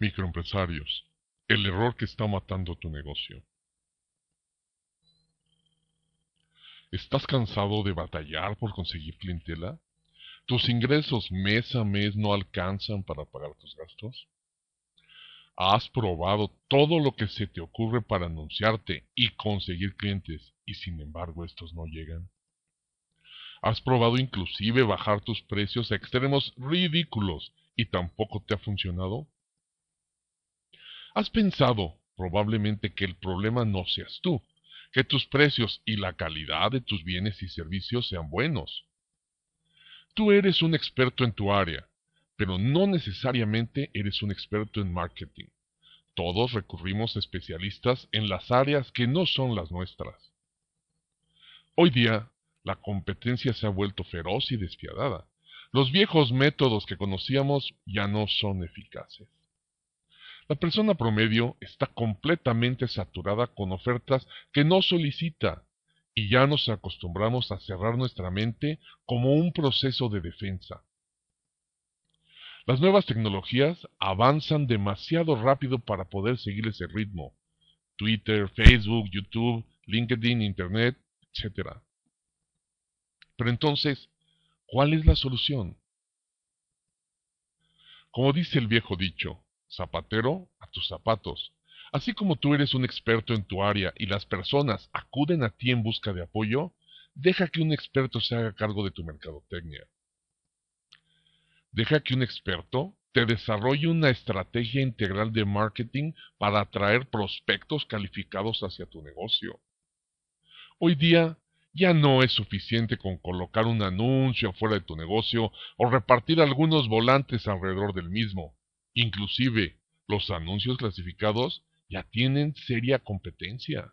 microempresarios, el error que está matando tu negocio. ¿Estás cansado de batallar por conseguir clientela? ¿Tus ingresos mes a mes no alcanzan para pagar tus gastos? ¿Has probado todo lo que se te ocurre para anunciarte y conseguir clientes y sin embargo estos no llegan? ¿Has probado inclusive bajar tus precios a extremos ridículos y tampoco te ha funcionado? Has pensado, probablemente, que el problema no seas tú, que tus precios y la calidad de tus bienes y servicios sean buenos. Tú eres un experto en tu área, pero no necesariamente eres un experto en marketing. Todos recurrimos a especialistas en las áreas que no son las nuestras. Hoy día, la competencia se ha vuelto feroz y despiadada. Los viejos métodos que conocíamos ya no son eficaces. La persona promedio está completamente saturada con ofertas que no solicita y ya nos acostumbramos a cerrar nuestra mente como un proceso de defensa. Las nuevas tecnologías avanzan demasiado rápido para poder seguir ese ritmo. Twitter, Facebook, YouTube, LinkedIn, Internet, etc. Pero entonces, ¿cuál es la solución? Como dice el viejo dicho, zapatero a tus zapatos. Así como tú eres un experto en tu área y las personas acuden a ti en busca de apoyo, deja que un experto se haga cargo de tu mercadotecnia. Deja que un experto te desarrolle una estrategia integral de marketing para atraer prospectos calificados hacia tu negocio. Hoy día ya no es suficiente con colocar un anuncio fuera de tu negocio o repartir algunos volantes alrededor del mismo. Inclusive, los anuncios clasificados ya tienen seria competencia.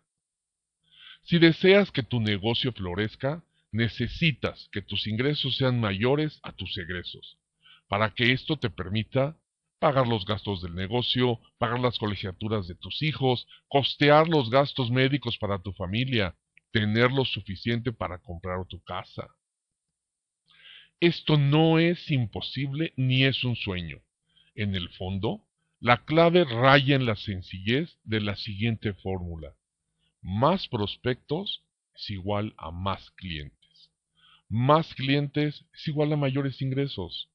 Si deseas que tu negocio florezca, necesitas que tus ingresos sean mayores a tus egresos, para que esto te permita pagar los gastos del negocio, pagar las colegiaturas de tus hijos, costear los gastos médicos para tu familia, tener lo suficiente para comprar tu casa. Esto no es imposible ni es un sueño en el fondo, la clave raya en la sencillez de la siguiente fórmula. Más prospectos es igual a más clientes. Más clientes es igual a mayores ingresos.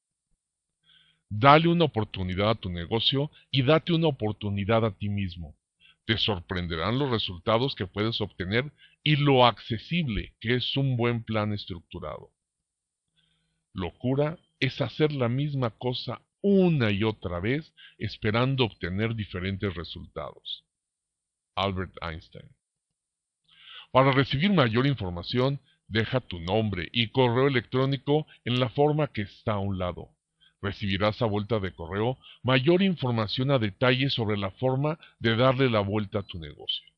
Dale una oportunidad a tu negocio y date una oportunidad a ti mismo. Te sorprenderán los resultados que puedes obtener y lo accesible que es un buen plan estructurado. Locura es hacer la misma cosa una y otra vez esperando obtener diferentes resultados. Albert Einstein. Para recibir mayor información, deja tu nombre y correo electrónico en la forma que está a un lado. Recibirás a vuelta de correo mayor información a detalle sobre la forma de darle la vuelta a tu negocio.